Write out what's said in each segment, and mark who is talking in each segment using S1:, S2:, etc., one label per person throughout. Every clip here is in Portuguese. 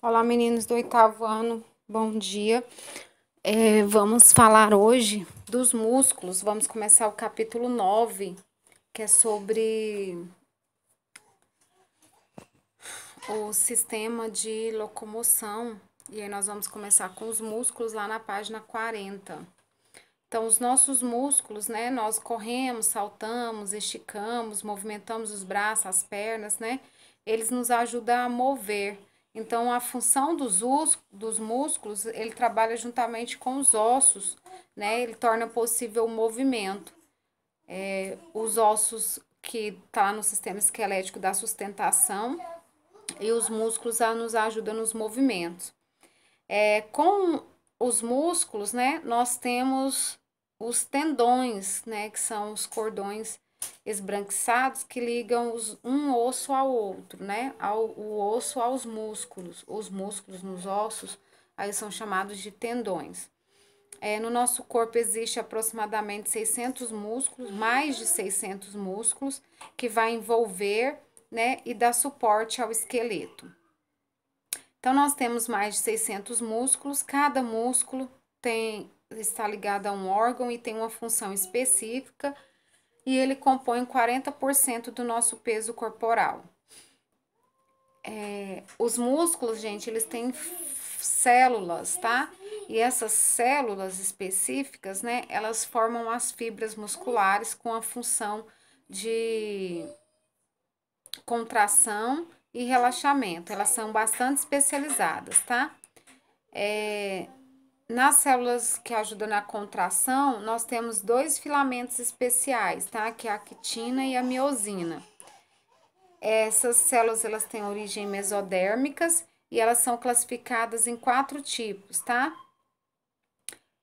S1: Olá, meninos do oitavo ano, bom dia. É, vamos falar hoje dos músculos. Vamos começar o capítulo 9, que é sobre o sistema de locomoção. E aí nós vamos começar com os músculos lá na página 40. Então, os nossos músculos, né? Nós corremos, saltamos, esticamos, movimentamos os braços, as pernas, né? Eles nos ajudam a mover então, a função dos, dos músculos, ele trabalha juntamente com os ossos, né? Ele torna possível o movimento. É, os ossos que tá no sistema esquelético da sustentação e os músculos a, nos ajudam nos movimentos. É, com os músculos, né, nós temos os tendões, né, que são os cordões esbranquiçados que ligam os, um osso ao outro, né? Ao, o osso aos músculos. Os músculos nos ossos, aí são chamados de tendões. É, no nosso corpo existe aproximadamente 600 músculos, mais de 600 músculos, que vai envolver né, e dar suporte ao esqueleto. Então, nós temos mais de 600 músculos, cada músculo tem, está ligado a um órgão e tem uma função específica e ele compõe 40% do nosso peso corporal. É, os músculos, gente, eles têm células, tá? E essas células específicas, né, elas formam as fibras musculares com a função de contração e relaxamento. Elas são bastante especializadas, tá? É, nas células que ajudam na contração, nós temos dois filamentos especiais, tá? Que é a quitina e a miosina. Essas células, elas têm origem mesodérmicas e elas são classificadas em quatro tipos, tá?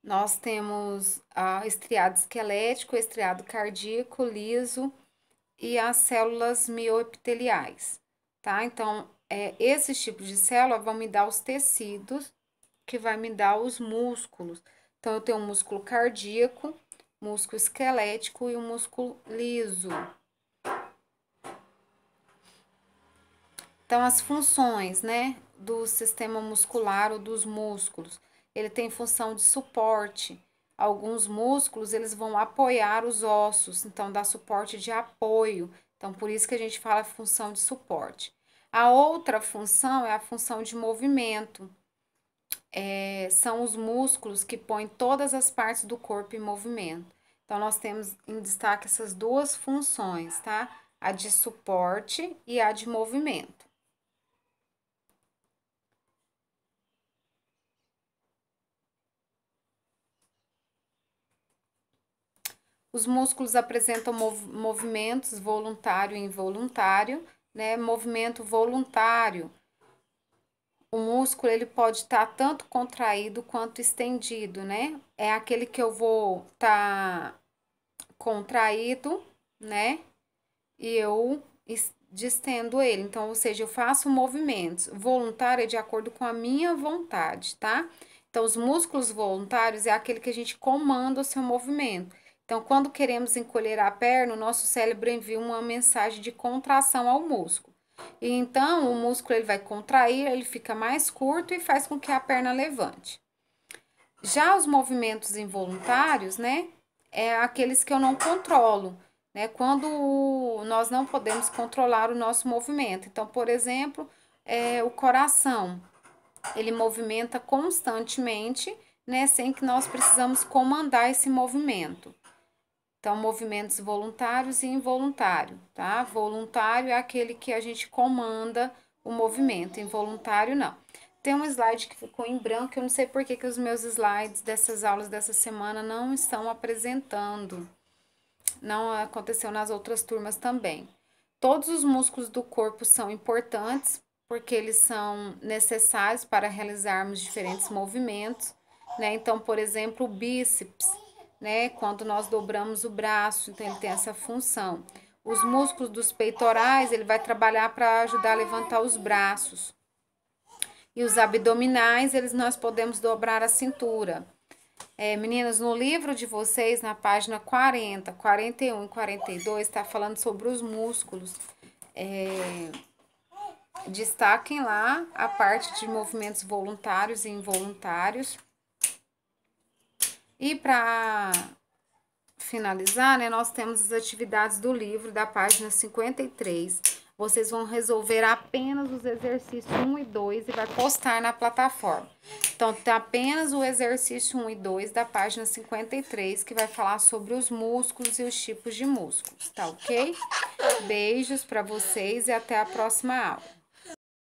S1: Nós temos a estriado esquelético, estriado cardíaco, liso e as células mioepiteliais, tá? Então, é, esses tipos de células vão me dar os tecidos que vai me dar os músculos. Então, eu tenho um músculo cardíaco, músculo esquelético e o um músculo liso. Então, as funções, né, do sistema muscular ou dos músculos. Ele tem função de suporte. Alguns músculos, eles vão apoiar os ossos, então dá suporte de apoio. Então, por isso que a gente fala função de suporte. A outra função é a função de movimento é, são os músculos que põem todas as partes do corpo em movimento. Então, nós temos em destaque essas duas funções, tá? A de suporte e a de movimento. Os músculos apresentam mov movimentos voluntário e involuntário, né? Movimento voluntário o músculo ele pode estar tá tanto contraído quanto estendido, né? É aquele que eu vou estar tá contraído, né? E eu distendo ele. Então, ou seja, eu faço movimentos voluntários de acordo com a minha vontade, tá? Então, os músculos voluntários é aquele que a gente comanda o seu movimento. Então, quando queremos encolher a perna, o nosso cérebro envia uma mensagem de contração ao músculo. E então o músculo ele vai contrair, ele fica mais curto e faz com que a perna levante. Já os movimentos involuntários, né, é aqueles que eu não controlo, né? Quando nós não podemos controlar o nosso movimento. Então, por exemplo, é, o coração, ele movimenta constantemente, né, sem que nós precisamos comandar esse movimento. Então, movimentos voluntários e involuntário, tá? Voluntário é aquele que a gente comanda o movimento, involuntário não. Tem um slide que ficou em branco, eu não sei por que, que os meus slides dessas aulas dessa semana não estão apresentando. Não aconteceu nas outras turmas também. Todos os músculos do corpo são importantes, porque eles são necessários para realizarmos diferentes movimentos, né? Então, por exemplo, o bíceps né? Quando nós dobramos o braço, então ele tem essa função. Os músculos dos peitorais, ele vai trabalhar para ajudar a levantar os braços. E os abdominais, eles nós podemos dobrar a cintura. É, meninas, no livro de vocês, na página 40, 41 e 42, está falando sobre os músculos. É, destaquem lá a parte de movimentos voluntários e involuntários. E para finalizar, né, nós temos as atividades do livro da página 53. Vocês vão resolver apenas os exercícios 1 e 2 e vai postar na plataforma. Então, tem tá apenas o exercício 1 e 2 da página 53, que vai falar sobre os músculos e os tipos de músculos, tá ok? Beijos para vocês e até a próxima aula.